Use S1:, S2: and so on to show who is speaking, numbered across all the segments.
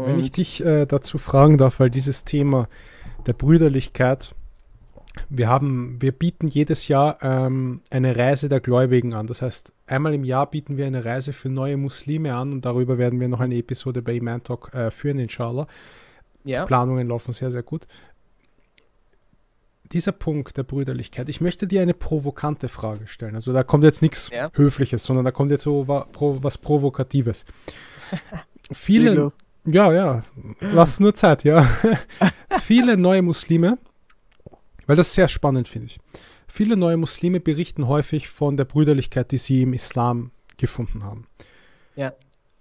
S1: Und Wenn ich dich äh, dazu fragen darf, weil dieses Thema der Brüderlichkeit, wir haben, wir bieten jedes Jahr ähm, eine Reise der Gläubigen an. Das heißt, einmal im Jahr bieten wir eine Reise für neue Muslime an und darüber werden wir noch eine Episode bei Iman Talk äh, führen, inshallah. Ja. Die Planungen laufen sehr, sehr gut. Dieser Punkt der Brüderlichkeit, ich möchte dir eine provokante Frage stellen. Also da kommt jetzt nichts ja. Höfliches, sondern da kommt jetzt so was Provokatives. Viele, ja, ja. Lass nur Zeit, ja. Viele neue Muslime, weil das ist sehr spannend, finde ich. Viele neue Muslime berichten häufig von der Brüderlichkeit, die sie im Islam gefunden haben. Ja.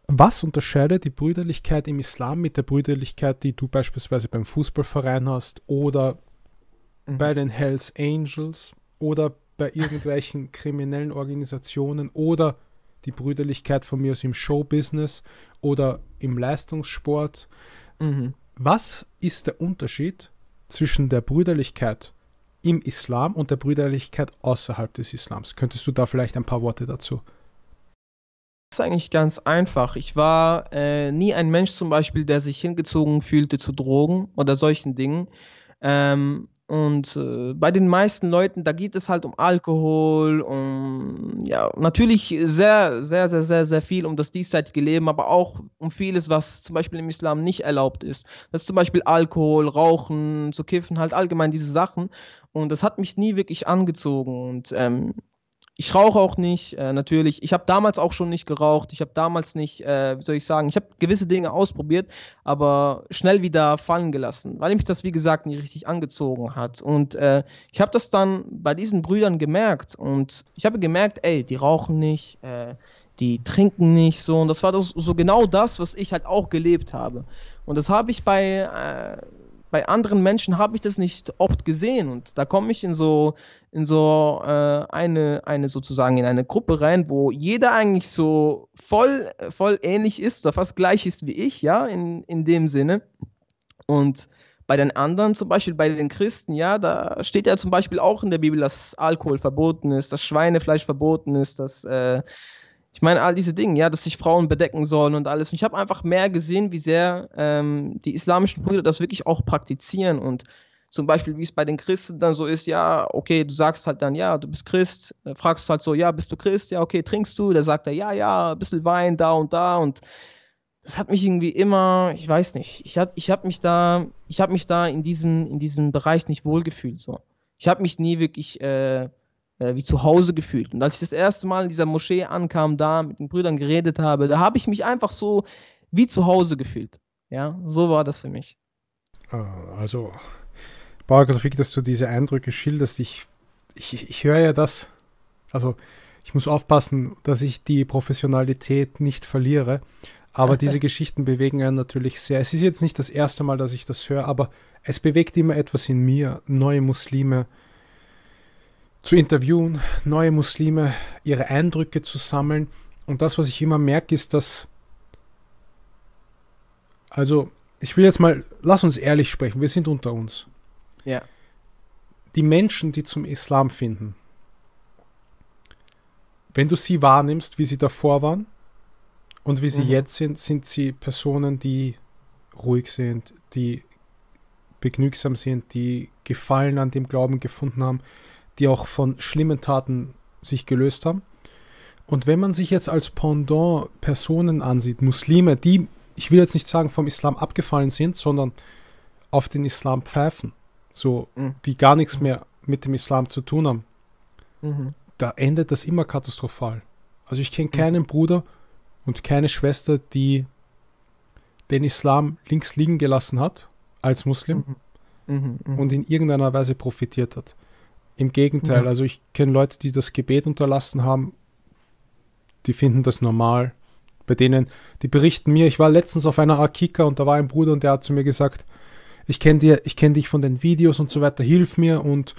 S1: Was unterscheidet die Brüderlichkeit im Islam mit der Brüderlichkeit, die du beispielsweise beim Fußballverein hast oder mhm. bei den Hells Angels oder bei irgendwelchen kriminellen Organisationen oder die Brüderlichkeit von mir aus im Showbusiness oder im Leistungssport. Mhm. Was ist der Unterschied zwischen der Brüderlichkeit im Islam und der Brüderlichkeit außerhalb des Islams? Könntest du da vielleicht ein paar Worte dazu?
S2: Das ist eigentlich ganz einfach. Ich war äh, nie ein Mensch zum Beispiel, der sich hingezogen fühlte zu Drogen oder solchen Dingen. Ähm, und äh, bei den meisten Leuten, da geht es halt um Alkohol, um ja, natürlich sehr, sehr, sehr, sehr, sehr viel um das diesseitige Leben, aber auch um vieles, was zum Beispiel im Islam nicht erlaubt ist. Das ist zum Beispiel Alkohol, Rauchen, zu kiffen, halt allgemein diese Sachen. Und das hat mich nie wirklich angezogen. Und ähm, ich rauche auch nicht, äh, natürlich. Ich habe damals auch schon nicht geraucht. Ich habe damals nicht, äh, wie soll ich sagen, ich habe gewisse Dinge ausprobiert, aber schnell wieder fallen gelassen, weil mich das, wie gesagt, nie richtig angezogen hat. Und äh, ich habe das dann bei diesen Brüdern gemerkt und ich habe gemerkt, ey, die rauchen nicht, äh, die trinken nicht so. Und das war das, so genau das, was ich halt auch gelebt habe. Und das habe ich bei äh, bei anderen Menschen habe ich das nicht oft gesehen und da komme ich in so in so äh, eine eine sozusagen in eine Gruppe rein, wo jeder eigentlich so voll voll ähnlich ist oder fast gleich ist wie ich, ja, in in dem Sinne und bei den anderen, zum Beispiel bei den Christen, ja, da steht ja zum Beispiel auch in der Bibel, dass Alkohol verboten ist, dass Schweinefleisch verboten ist, dass äh, ich meine, all diese Dinge, ja, dass sich Frauen bedecken sollen und alles. Und ich habe einfach mehr gesehen, wie sehr ähm, die islamischen Brüder das wirklich auch praktizieren und zum Beispiel, wie es bei den Christen dann so ist, ja, okay, du sagst halt dann, ja, du bist Christ, äh, fragst halt so, ja, bist du Christ, ja, okay, trinkst du, da sagt er, ja, ja, ein bisschen Wein da und da und das hat mich irgendwie immer, ich weiß nicht, ich habe ich hab mich da, ich habe mich da in diesem, in diesem Bereich nicht wohlgefühlt, so. Ich habe mich nie wirklich äh, äh, wie zu Hause gefühlt. Und als ich das erste Mal in dieser Moschee ankam, da mit den Brüdern geredet habe, da habe ich mich einfach so wie zu Hause gefühlt. Ja, so war das für mich.
S1: Ah, also, Bargrafik, dass du diese Eindrücke schilderst, ich, ich, ich höre ja das. Also, ich muss aufpassen, dass ich die Professionalität nicht verliere. Aber diese Geschichten bewegen einen natürlich sehr. Es ist jetzt nicht das erste Mal, dass ich das höre, aber es bewegt immer etwas in mir. Neue Muslime, zu interviewen, neue Muslime, ihre Eindrücke zu sammeln. Und das, was ich immer merke, ist, dass. Also, ich will jetzt mal, lass uns ehrlich sprechen, wir sind unter uns. Ja. Die Menschen, die zum Islam finden, wenn du sie wahrnimmst, wie sie davor waren und wie sie mhm. jetzt sind, sind sie Personen, die ruhig sind, die begnügsam sind, die Gefallen an dem Glauben gefunden haben, die auch von schlimmen Taten sich gelöst haben. Und wenn man sich jetzt als Pendant Personen ansieht, Muslime, die, ich will jetzt nicht sagen, vom Islam abgefallen sind, sondern auf den Islam pfeifen, so, mhm. die gar nichts mehr mit dem Islam zu tun haben, mhm. da endet das immer katastrophal. Also ich kenne mhm. keinen Bruder und keine Schwester, die den Islam links liegen gelassen hat als Muslim mhm. und in irgendeiner Weise profitiert hat. Im Gegenteil, ja. also ich kenne Leute, die das Gebet unterlassen haben, die finden das normal. Bei denen, die berichten mir, ich war letztens auf einer Akika und da war ein Bruder und der hat zu mir gesagt, ich kenne dir, ich kenne dich von den Videos und so weiter, hilf mir und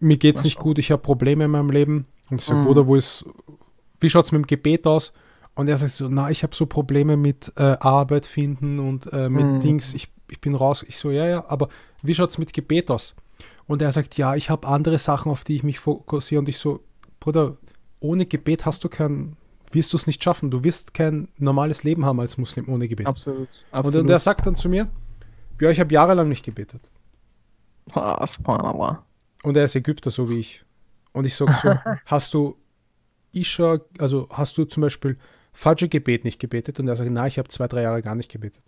S1: mir geht's Was nicht gut, ich habe Probleme in meinem Leben. Und ich sage, mhm. Bruder, wo ist, wie schaut es mit dem Gebet aus? Und er sagt so, na, ich habe so Probleme mit äh, Arbeit finden und äh, mit mhm. Dings, ich, ich bin raus. Ich so, ja, ja, aber wie schaut es mit Gebet aus? Und er sagt, ja, ich habe andere Sachen, auf die ich mich fokussiere. Und ich so, Bruder, ohne Gebet hast du kein, wirst du es nicht schaffen. Du wirst kein normales Leben haben als Muslim ohne Gebet. Absolut. absolut. Und, und er sagt dann zu mir, ja, ich habe jahrelang nicht gebetet. Ah, und er ist Ägypter, so wie ich. Und ich sage so, hast du Isha, also hast du zum Beispiel Fajr-Gebet nicht gebetet? Und er sagt, nein, ich habe zwei, drei Jahre gar nicht gebetet.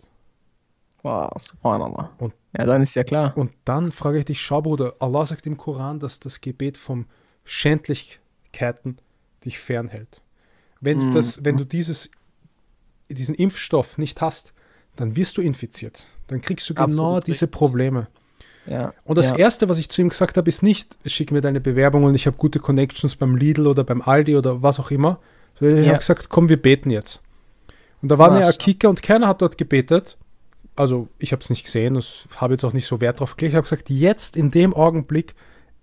S1: Wow, subhanallah. Und, ja, dann ist ja klar. Und dann frage ich dich, schau Bruder, Allah sagt im Koran, dass das Gebet von Schändlichkeiten dich fernhält. Wenn mhm. du, das, wenn du dieses, diesen Impfstoff nicht hast, dann wirst du infiziert. Dann kriegst du genau Absolut diese richtig. Probleme. Ja, und das ja. Erste, was ich zu ihm gesagt habe, ist nicht, schick mir deine Bewerbung und ich habe gute Connections beim Lidl oder beim Aldi oder was auch immer. Ich ja. habe gesagt, komm, wir beten jetzt. Und da waren ja Akika und keiner hat dort gebetet also ich habe es nicht gesehen, das habe jetzt auch nicht so Wert drauf gelegt. Ich habe gesagt, jetzt in dem Augenblick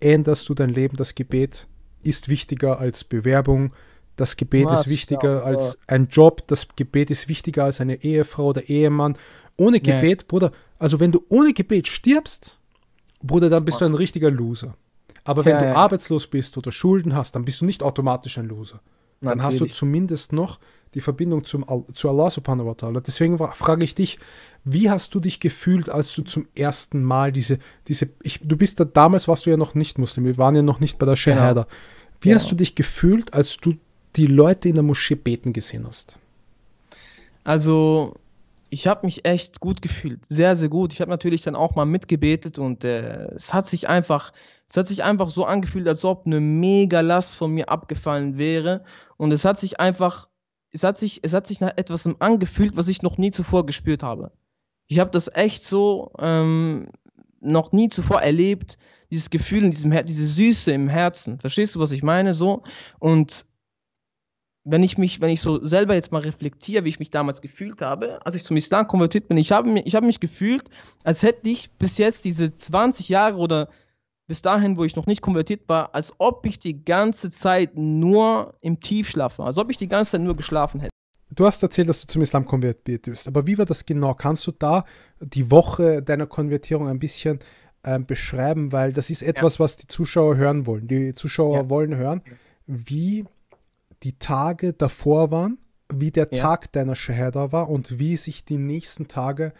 S1: änderst du dein Leben. Das Gebet ist wichtiger als Bewerbung. Das Gebet Was, ist wichtiger ja, als ein Job. Das Gebet ist wichtiger als eine Ehefrau oder Ehemann. Ohne Gebet, nee. Bruder, also wenn du ohne Gebet stirbst, Bruder, dann bist du ein richtiger Loser. Aber wenn du ja. arbeitslos bist oder Schulden hast, dann bist du nicht automatisch ein Loser dann hast du zumindest noch die Verbindung zum, zu Allah subhanahu wa ta'ala. Deswegen frage ich dich, wie hast du dich gefühlt, als du zum ersten Mal diese, diese, ich, du bist da, damals warst du ja noch nicht Muslim, wir waren ja noch nicht bei der Shahada. Ja. Wie ja. hast du dich gefühlt, als du die Leute in der Moschee beten gesehen hast? Also, ich
S2: habe mich echt gut gefühlt, sehr, sehr gut. Ich habe natürlich dann auch mal mitgebetet und äh, es hat sich einfach, es hat sich einfach so angefühlt, als ob eine mega Last von mir abgefallen wäre. Und es hat sich einfach, es hat sich, es hat sich nach etwas angefühlt, was ich noch nie zuvor gespürt habe. Ich habe das echt so ähm, noch nie zuvor erlebt, dieses Gefühl in diesem Her diese Süße im Herzen. Verstehst du, was ich meine? So und wenn ich mich, wenn ich so selber jetzt mal reflektiere, wie ich mich damals gefühlt habe, als ich zum Islam konvertiert bin, ich habe ich hab mich gefühlt, als hätte ich bis jetzt diese 20 Jahre oder bis dahin, wo ich noch nicht konvertiert war, als ob ich die ganze Zeit nur im
S1: Tiefschlaf war, als ob
S2: ich die ganze Zeit nur geschlafen hätte.
S1: Du hast erzählt, dass du zum Islam konvertiert bist, aber wie war das genau? Kannst du da die Woche deiner Konvertierung ein bisschen äh, beschreiben, weil das ist etwas, ja. was die Zuschauer hören wollen. Die Zuschauer ja. wollen hören, wie die Tage davor waren, wie der ja. Tag deiner Shahada war und wie sich die nächsten Tage,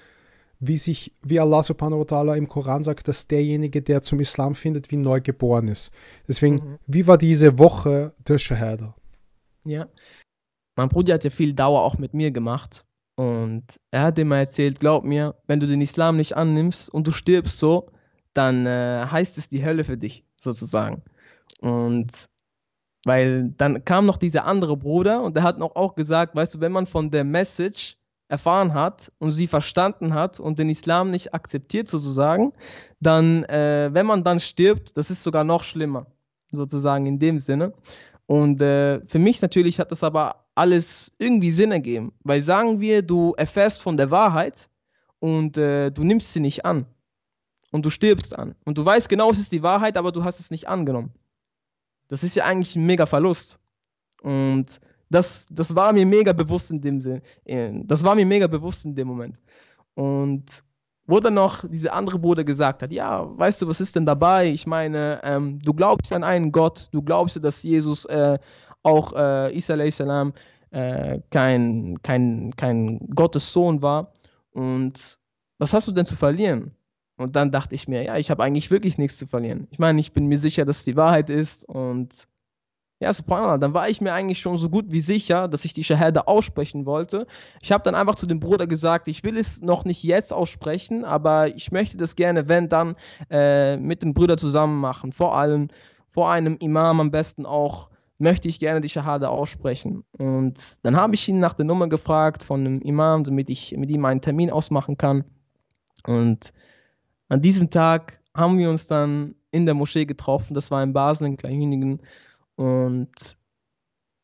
S1: wie sich, wie Allah subhanahu wa ta'ala im Koran sagt, dass derjenige, der zum Islam findet, wie neu geboren ist. Deswegen, mhm. wie war diese Woche der Shahada?
S2: Ja. Mein Bruder hat ja viel Dauer auch mit mir gemacht. Und er hat immer erzählt, glaub mir, wenn du den Islam nicht annimmst und du stirbst so, dann äh, heißt es die Hölle für dich, sozusagen. Und weil dann kam noch dieser andere Bruder und der hat noch auch gesagt, weißt du, wenn man von der Message erfahren hat und sie verstanden hat und den Islam nicht akzeptiert sozusagen, dann, äh, wenn man dann stirbt, das ist sogar noch schlimmer, sozusagen in dem Sinne. Und äh, für mich natürlich hat das aber alles irgendwie Sinn ergeben, weil sagen wir, du erfährst von der Wahrheit und äh, du nimmst sie nicht an und du stirbst an und du weißt genau, es ist die Wahrheit, aber du hast es nicht angenommen. Das ist ja eigentlich ein mega Verlust. Und das, das war mir mega bewusst in dem Sinn. Äh, das war mir mega bewusst in dem Moment. Und wo dann noch dieser andere Bruder gesagt hat, ja, weißt du, was ist denn dabei? Ich meine, ähm, du glaubst an einen Gott, du glaubst, dass Jesus äh, auch äh, Isa äh, kein, kein, kein Gottes Sohn war. Und was hast du denn zu verlieren? Und dann dachte ich mir, ja, ich habe eigentlich wirklich nichts zu verlieren. Ich meine, ich bin mir sicher, dass es die Wahrheit ist. Und ja, subhanallah, dann war ich mir eigentlich schon so gut wie sicher, dass ich die Shahada aussprechen wollte. Ich habe dann einfach zu dem Bruder gesagt, ich will es noch nicht jetzt aussprechen, aber ich möchte das gerne, wenn dann, äh, mit dem Bruder zusammen machen. Vor allem vor einem Imam am besten auch möchte ich gerne die Shahada aussprechen. Und dann habe ich ihn nach der Nummer gefragt von einem Imam, damit ich mit ihm einen Termin ausmachen kann. Und an diesem Tag haben wir uns dann in der Moschee getroffen. Das war in Basel, in Kleinhünigen. Und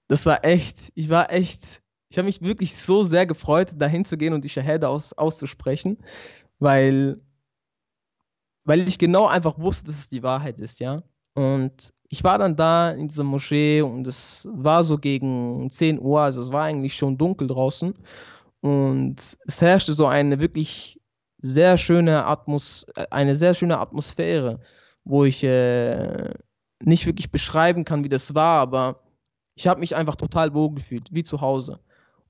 S2: das war echt, ich war echt, ich habe mich wirklich so sehr gefreut, dahin zu gehen und die Shahada aus, auszusprechen, weil, weil ich genau einfach wusste, dass es die Wahrheit ist, ja. Und ich war dann da in dieser Moschee und es war so gegen 10 Uhr, also es war eigentlich schon dunkel draußen. Und es herrschte so eine wirklich sehr schöne Atmos eine sehr schöne Atmosphäre, wo ich äh, nicht wirklich beschreiben kann, wie das war, aber ich habe mich einfach total wohl gefühlt, wie zu Hause.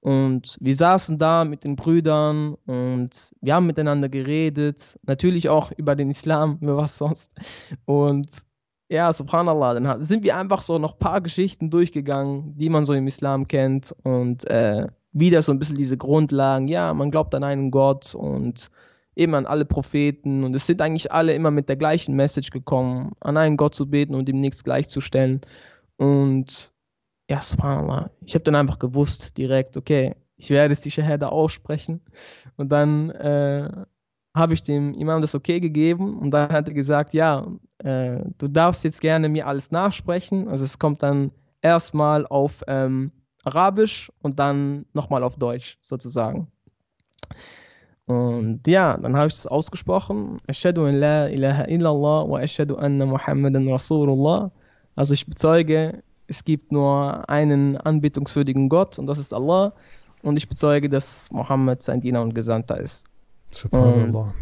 S2: Und wir saßen da mit den Brüdern und wir haben miteinander geredet, natürlich auch über den Islam, über was sonst. Und ja, subhanallah, dann sind wir einfach so noch ein paar Geschichten durchgegangen, die man so im Islam kennt und äh, wieder so ein bisschen diese Grundlagen, ja, man glaubt an einen Gott und eben an alle Propheten und es sind eigentlich alle immer mit der gleichen Message gekommen, an einen Gott zu beten und dem nichts gleichzustellen. Und ja, subhanallah, ich habe dann einfach gewusst direkt, okay, ich werde es die Shahada aussprechen. Und dann äh, habe ich dem Imam das okay gegeben und dann hat er gesagt, ja, äh, du darfst jetzt gerne mir alles nachsprechen. Also es kommt dann erstmal auf ähm, Arabisch und dann nochmal auf Deutsch sozusagen. Und ja, dann habe ich es ausgesprochen. Ashadu an la ilaha illallah wa ashadu anna Muhammadan Rasulullah. Also ich bezeuge, es gibt nur einen anbetungswürdigen Gott und das ist Allah. Und ich bezeuge, dass Mohammed sein Diener und Gesandter ist. Subhanallah. Und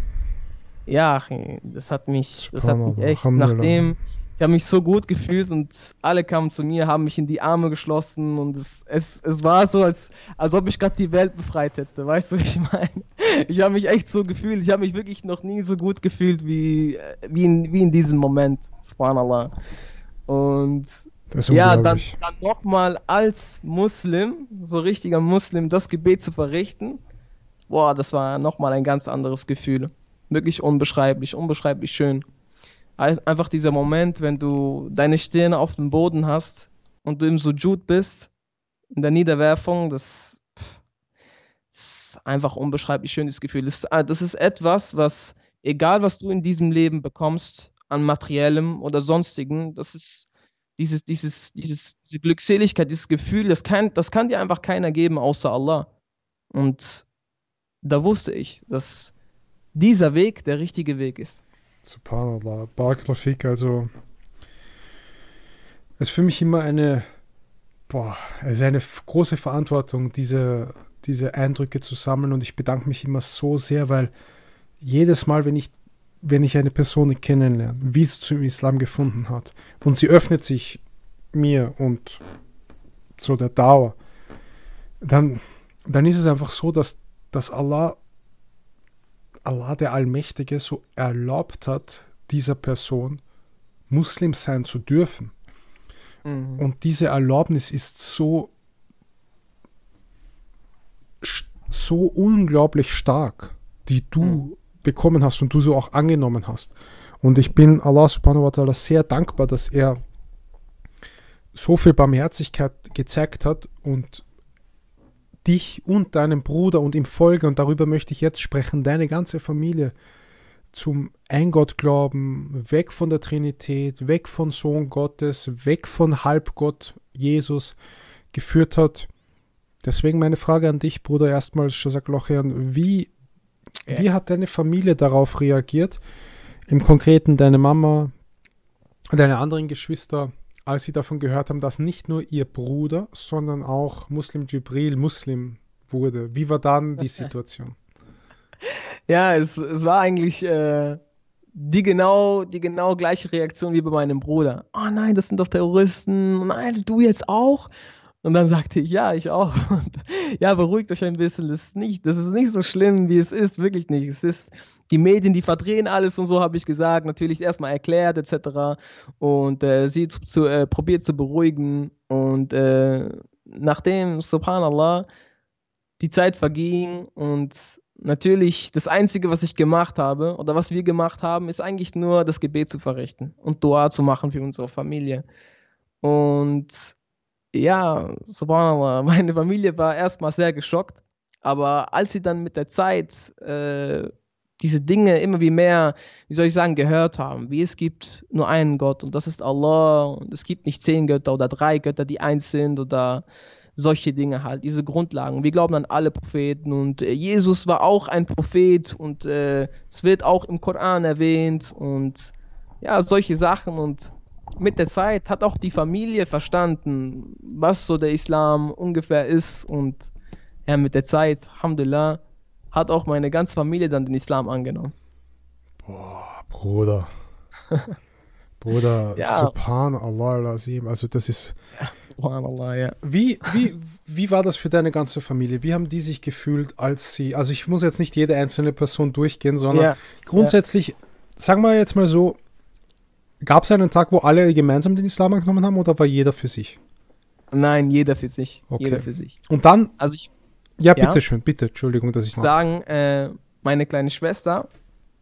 S2: ja, das hat mich, das hat mich echt, nachdem ich habe mich so gut gefühlt und alle kamen zu mir, haben mich in die Arme geschlossen und es, es, es war so, als, als ob ich gerade die Welt befreit hätte. Weißt du, wie ich meine? ich habe mich echt so gefühlt. Ich habe mich wirklich noch nie so gut gefühlt wie, äh, wie, in, wie in diesem Moment. Subhanallah. Und ja, dann, dann nochmal als Muslim, so richtiger Muslim, das Gebet zu verrichten. Boah, das war nochmal ein ganz anderes Gefühl. Wirklich unbeschreiblich, unbeschreiblich schön. Einfach dieser Moment, wenn du deine Stirn auf dem Boden hast und du im Sujud bist, in der Niederwerfung, das einfach unbeschreiblich schönes Gefühl. Das, ah, das ist etwas, was, egal was du in diesem Leben bekommst, an materiellem oder sonstigen, das ist dieses, dieses, dieses, diese Glückseligkeit, dieses Gefühl, das kann, das kann dir einfach keiner geben, außer Allah. Und da wusste
S1: ich, dass dieser Weg der richtige Weg ist. Subhanallah, Bargrafik, also ist für mich immer eine, boah, also eine große Verantwortung, diese diese Eindrücke zu sammeln. Und ich bedanke mich immer so sehr, weil jedes Mal, wenn ich, wenn ich eine Person kennenlerne, wie sie zum Islam gefunden hat, und sie öffnet sich mir und so der Dauer, dann, dann ist es einfach so, dass, dass Allah, Allah der Allmächtige so erlaubt hat, dieser Person Muslim sein zu dürfen. Mhm. Und diese Erlaubnis ist so so unglaublich stark, die du mhm. bekommen hast und du so auch angenommen hast. Und ich bin Allah subhanahu wa ta'ala sehr dankbar, dass er so viel Barmherzigkeit gezeigt hat und dich und deinem Bruder und im Folge, und darüber möchte ich jetzt sprechen, deine ganze Familie zum Eingottglauben, weg von der Trinität, weg von Sohn Gottes, weg von Halbgott Jesus geführt hat Deswegen meine Frage an dich, Bruder, erstmal, Shazak Lochian, wie, ja. wie hat deine Familie darauf reagiert? Im Konkreten deine Mama, deine anderen Geschwister, als sie davon gehört haben, dass nicht nur ihr Bruder, sondern auch Muslim Jibril Muslim wurde. Wie war dann die Situation?
S2: ja, es, es war eigentlich äh, die, genau, die genau gleiche Reaktion wie bei meinem Bruder. Oh nein, das sind doch Terroristen. Nein, du jetzt auch. Und dann sagte ich, ja, ich auch. Und, ja, beruhigt euch ein bisschen, das ist, nicht, das ist nicht so schlimm, wie es ist, wirklich nicht. Es ist, die Medien, die verdrehen alles und so, habe ich gesagt, natürlich erstmal erklärt etc. Und äh, sie zu, zu äh, probiert zu beruhigen. Und äh, nachdem, subhanallah, die Zeit verging und natürlich das Einzige, was ich gemacht habe oder was wir gemacht haben, ist eigentlich nur das Gebet zu verrichten und Dua zu machen für unsere Familie. Und ja, subhanallah, meine Familie war erstmal sehr geschockt, aber als sie dann mit der Zeit äh, diese Dinge immer wie mehr, wie soll ich sagen, gehört haben, wie es gibt nur einen Gott und das ist Allah und es gibt nicht zehn Götter oder drei Götter, die eins sind oder solche Dinge halt, diese Grundlagen. Wir glauben an alle Propheten und äh, Jesus war auch ein Prophet und äh, es wird auch im Koran erwähnt und ja, solche Sachen und mit der Zeit hat auch die Familie verstanden, was so der Islam ungefähr ist und ja, mit der Zeit, Alhamdulillah, hat auch meine ganze Familie dann den Islam angenommen.
S1: Boah, Bruder. Bruder, ja. subhanallah azim. Also das ist. Ja, subhanallah, ja. Wie, wie, wie war das für deine ganze Familie? Wie haben die sich gefühlt, als sie. Also ich muss jetzt nicht jede einzelne Person durchgehen, sondern ja. grundsätzlich, sagen wir jetzt mal so, Gab es einen Tag, wo alle gemeinsam den Islam angenommen haben oder war jeder für sich? Nein, jeder für sich. Okay. Jeder für sich. Und dann? Also ich. Ja, ja bitteschön, bitte. Entschuldigung, dass ich. Ich
S2: sagen, äh, meine kleine Schwester,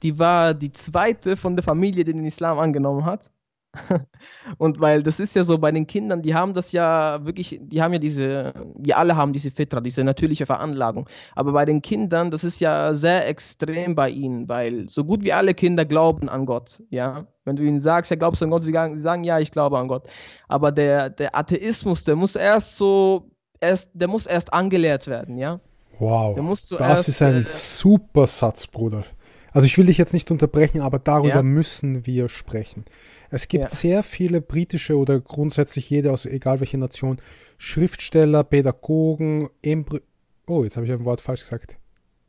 S2: die war die zweite von der Familie, die den Islam angenommen hat. Und weil das ist ja so bei den Kindern, die haben das ja wirklich, die haben ja diese, wir alle haben diese Fitra, diese natürliche Veranlagung. Aber bei den Kindern, das ist ja sehr extrem bei ihnen, weil so gut wie alle Kinder glauben an Gott, ja. Wenn du ihnen sagst, ja, glaubst du an Gott, sie sagen, sie sagen ja, ich glaube an Gott. Aber der, der Atheismus, der muss erst so, erst, der muss erst angelehrt werden, ja.
S1: Wow, das ist ein äh, super Satz, Bruder. Also ich will dich jetzt nicht unterbrechen, aber darüber ja. müssen wir sprechen. Es gibt ja. sehr viele britische oder grundsätzlich jede, aus egal welcher Nation, Schriftsteller, Pädagogen, Embry oh, jetzt habe ich ein Wort falsch gesagt.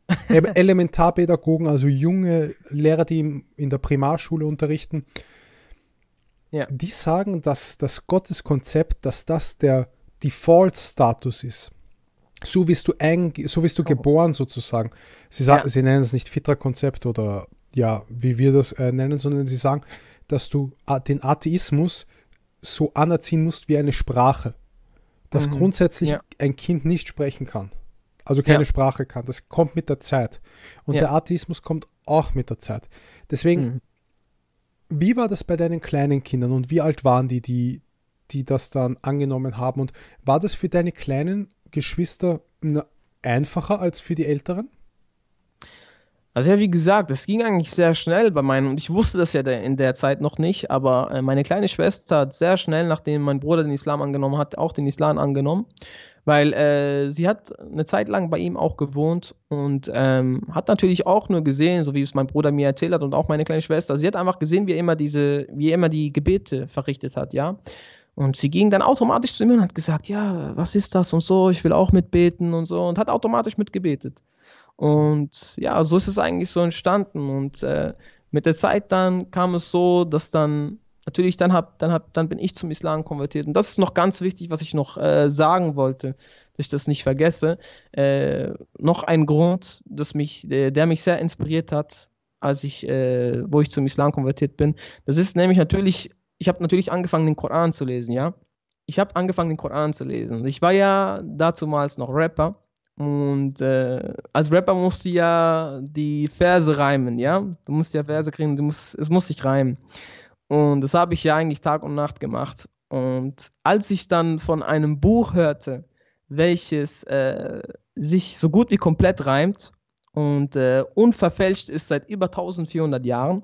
S1: Elementarpädagogen, also junge Lehrer, die in der Primarschule unterrichten, ja. die sagen, dass das Gotteskonzept, dass das der Default-Status ist so wirst du, ein, so wirst du oh. geboren sozusagen. Sie, sagen, ja. sie nennen es nicht Fitra-Konzept oder ja, wie wir das äh, nennen, sondern sie sagen, dass du den Atheismus so anerziehen musst wie eine Sprache. Dass mhm. grundsätzlich ja. ein Kind nicht sprechen kann. Also keine ja. Sprache kann. Das kommt mit der Zeit. Und der Atheismus kommt auch mit der Zeit. Deswegen, mhm. wie war das bei deinen kleinen Kindern und wie alt waren die, die, die das dann angenommen haben? Und war das für deine Kleinen Geschwister einfacher als für die Älteren?
S2: Also ja, wie gesagt, es ging eigentlich sehr schnell bei meinen und ich wusste das ja in der Zeit noch nicht, aber äh, meine kleine Schwester hat sehr schnell, nachdem mein Bruder den Islam angenommen hat, auch den Islam angenommen, weil äh, sie hat eine Zeit lang bei ihm auch gewohnt und ähm, hat natürlich auch nur gesehen, so wie es mein Bruder mir erzählt hat und auch meine kleine Schwester, sie hat einfach gesehen, wie er immer diese, wie er immer die Gebete verrichtet hat, ja. Und sie ging dann automatisch zu ihm und hat gesagt, ja, was ist das und so, ich will auch mitbeten und so und hat automatisch mitgebetet. Und ja, so ist es eigentlich so entstanden. Und äh, mit der Zeit dann kam es so, dass dann natürlich dann hab, dann hab, dann bin ich zum Islam konvertiert. Und das ist noch ganz wichtig, was ich noch äh, sagen wollte, dass ich das nicht vergesse. Äh, noch ein Grund, das mich, der, der mich sehr inspiriert hat, als ich, äh, wo ich zum Islam konvertiert bin. Das ist nämlich natürlich ich habe natürlich angefangen, den Koran zu lesen, ja. Ich habe angefangen, den Koran zu lesen. Ich war ja dazumals noch Rapper. Und äh, als Rapper musst du ja die Verse reimen, ja? Du musst ja Verse kriegen, du musst, es muss sich reimen. Und das habe ich ja eigentlich Tag und Nacht gemacht. Und als ich dann von einem Buch hörte, welches äh, sich so gut wie komplett reimt und äh, unverfälscht ist seit über 1400 Jahren,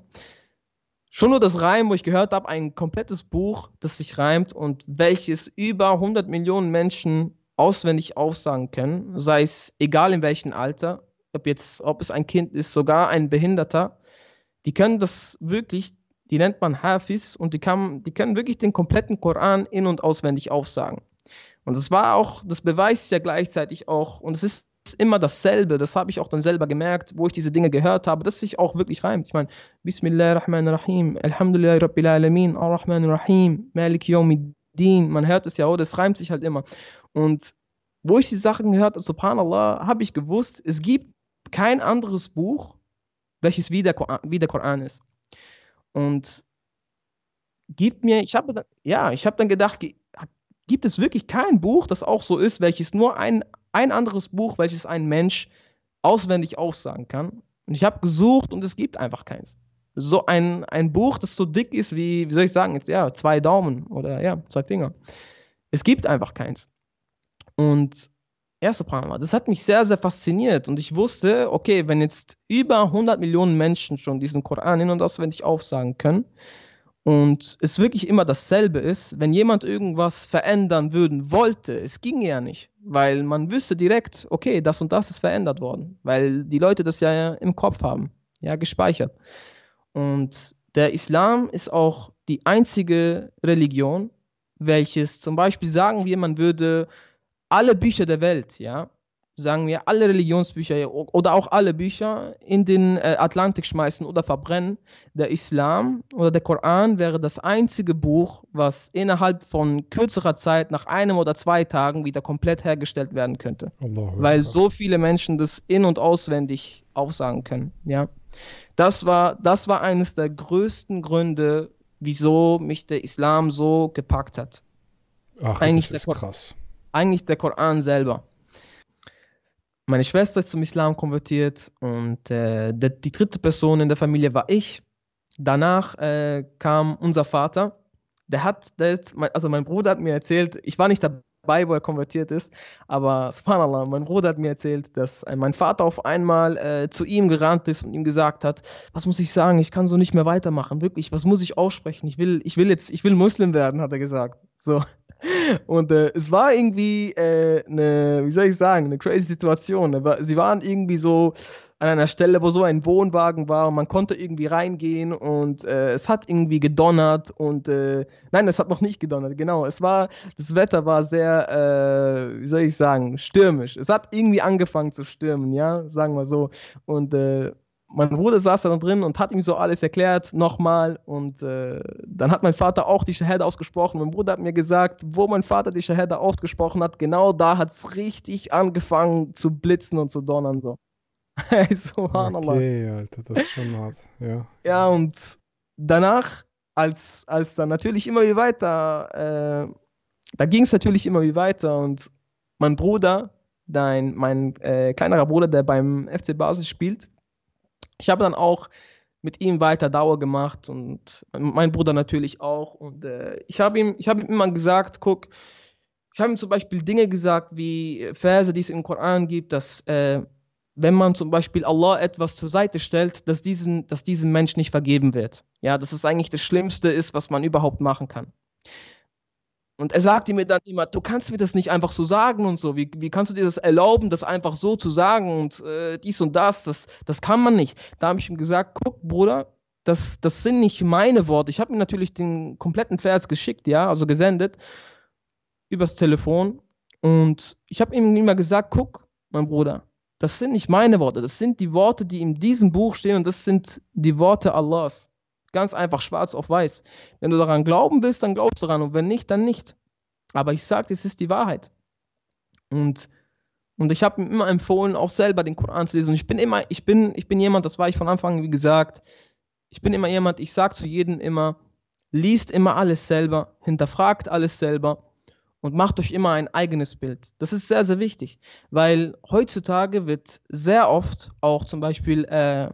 S2: Schon nur das Reim, wo ich gehört habe, ein komplettes Buch, das sich reimt und welches über 100 Millionen Menschen auswendig aufsagen können, sei es egal in welchem Alter, ob jetzt, ob es ein Kind ist, sogar ein Behinderter, die können das wirklich, die nennt man Hafis und die, kann, die können wirklich den kompletten Koran in- und auswendig aufsagen. Und das war auch, das beweist ja gleichzeitig auch, und es ist immer dasselbe. Das habe ich auch dann selber gemerkt, wo ich diese Dinge gehört habe, dass sich auch wirklich reimt. Ich meine, Bismillahirrahmanirrahim, Alhamdulillah Rabbil Alamin, ar rahmanirrahim Malik Yawmiddin. Man hört es ja, oh, das reimt sich halt immer. Und wo ich die Sachen gehört habe, subhanallah, habe ich gewusst, es gibt kein anderes Buch, welches wie der Koran, wie der Koran ist. Und gibt mir, ich habe ja, ich habe dann gedacht, gibt es wirklich kein Buch, das auch so ist, welches nur ein ein anderes Buch, welches ein Mensch auswendig aufsagen kann. Und ich habe gesucht und es gibt einfach keins. So ein, ein Buch, das so dick ist wie, wie soll ich sagen, jetzt ja, zwei Daumen oder ja, zwei Finger. Es gibt einfach keins. Und ja, Subhanallah, das hat mich sehr, sehr fasziniert. Und ich wusste, okay, wenn jetzt über 100 Millionen Menschen schon diesen Koran hin und auswendig aufsagen können, und es wirklich immer dasselbe ist, wenn jemand irgendwas verändern würden wollte, es ging ja nicht, weil man wüsste direkt, okay, das und das ist verändert worden, weil die Leute das ja im Kopf haben, ja, gespeichert. Und der Islam ist auch die einzige Religion, welches zum Beispiel sagen wir, man würde alle Bücher der Welt, ja, sagen wir, alle Religionsbücher oder auch alle Bücher in den äh, Atlantik schmeißen oder verbrennen. Der Islam oder der Koran wäre das einzige Buch, was innerhalb von kürzerer Zeit, nach einem oder zwei Tagen, wieder komplett hergestellt werden könnte. Allah, weil Allah. so viele Menschen das in- und auswendig aufsagen können. Ja? Das, war, das war eines der größten Gründe, wieso mich der Islam so gepackt hat. Ach, eigentlich das ist krass. Eigentlich der Koran selber. Meine Schwester ist zum Islam konvertiert und äh, der, die dritte Person in der Familie war ich. Danach äh, kam unser Vater. Der hat, der ist, also mein Bruder hat mir erzählt, ich war nicht dabei, wo er konvertiert ist, aber subhanallah, mein Bruder hat mir erzählt, dass äh, mein Vater auf einmal äh, zu ihm gerannt ist und ihm gesagt hat, was muss ich sagen, ich kann so nicht mehr weitermachen, wirklich, was muss ich aussprechen, ich will, ich will jetzt, ich will Muslim werden, hat er gesagt. So. Und äh, es war irgendwie eine, äh, ne, wie soll ich sagen, eine crazy Situation. Ne? Sie waren irgendwie so an einer Stelle, wo so ein Wohnwagen war und man konnte irgendwie reingehen und äh, es hat irgendwie gedonnert und äh, nein, es hat noch nicht gedonnert, genau. Es war, das Wetter war sehr, äh, wie soll ich sagen, stürmisch. Es hat irgendwie angefangen zu stürmen, ja, sagen wir so. Und äh, mein Bruder saß da drin und hat ihm so alles erklärt, nochmal. Und äh, dann hat mein Vater auch die Shahada ausgesprochen. Mein Bruder hat mir gesagt, wo mein Vater die Shahada ausgesprochen hat, genau da hat es richtig angefangen zu blitzen und zu donnern. So. Subhanallah. okay,
S1: Alter, das ist schon hart. Ja,
S2: ja und danach, als, als dann natürlich immer wie weiter, äh, da ging es natürlich immer wie weiter. Und mein Bruder, dein, mein äh, kleinerer Bruder, der beim FC Basis spielt, ich habe dann auch mit ihm weiter Dauer gemacht und mein Bruder natürlich auch. Und äh, ich habe ihm, hab ihm immer gesagt, guck, ich habe ihm zum Beispiel Dinge gesagt, wie äh, Verse, die es im Koran gibt, dass äh, wenn man zum Beispiel Allah etwas zur Seite stellt, dass, diesen, dass diesem Mensch nicht vergeben wird. Ja, dass es eigentlich das Schlimmste ist, was man überhaupt machen kann. Und er sagte mir dann immer, du kannst mir das nicht einfach so sagen und so. Wie, wie kannst du dir das erlauben, das einfach so zu sagen und äh, dies und das, das, das kann man nicht. Da habe ich ihm gesagt, guck, Bruder, das, das sind nicht meine Worte. Ich habe mir natürlich den kompletten Vers geschickt, ja, also gesendet übers Telefon. Und ich habe ihm immer gesagt, guck, mein Bruder, das sind nicht meine Worte, das sind die Worte, die in diesem Buch stehen und das sind die Worte Allahs. Ganz einfach schwarz auf weiß. Wenn du daran glauben willst, dann glaubst du daran und wenn nicht, dann nicht. Aber ich sage, es ist die Wahrheit. Und, und ich habe mir immer empfohlen, auch selber den Koran zu lesen. Und ich bin immer, ich bin, ich bin jemand, das war ich von Anfang, an, wie gesagt, ich bin immer jemand, ich sage zu jedem immer, liest immer alles selber, hinterfragt alles selber und macht euch immer ein eigenes Bild. Das ist sehr, sehr wichtig, weil heutzutage wird sehr oft auch zum Beispiel äh,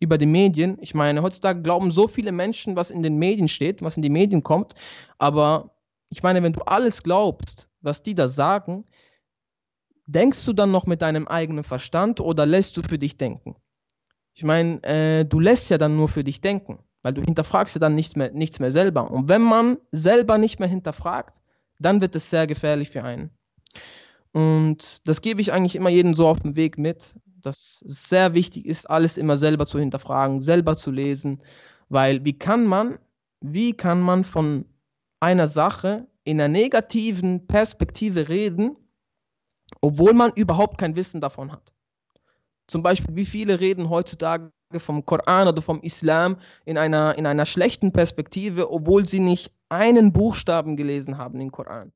S2: über die Medien. Ich meine, heutzutage glauben so viele Menschen, was in den Medien steht, was in die Medien kommt. Aber ich meine, wenn du alles glaubst, was die da sagen, denkst du dann noch mit deinem eigenen Verstand oder lässt du für dich denken? Ich meine, äh, du lässt ja dann nur für dich denken, weil du hinterfragst ja dann nicht mehr, nichts mehr selber. Und wenn man selber nicht mehr hinterfragt, dann wird es sehr gefährlich für einen. Und das gebe ich eigentlich immer jedem so auf den Weg mit dass es sehr wichtig ist, alles immer selber zu hinterfragen, selber zu lesen, weil wie kann man, wie kann man von einer Sache in einer negativen Perspektive reden, obwohl man überhaupt kein Wissen davon hat? Zum Beispiel, wie viele reden heutzutage vom Koran oder vom Islam in einer, in einer schlechten Perspektive, obwohl sie nicht einen Buchstaben gelesen haben im Koran.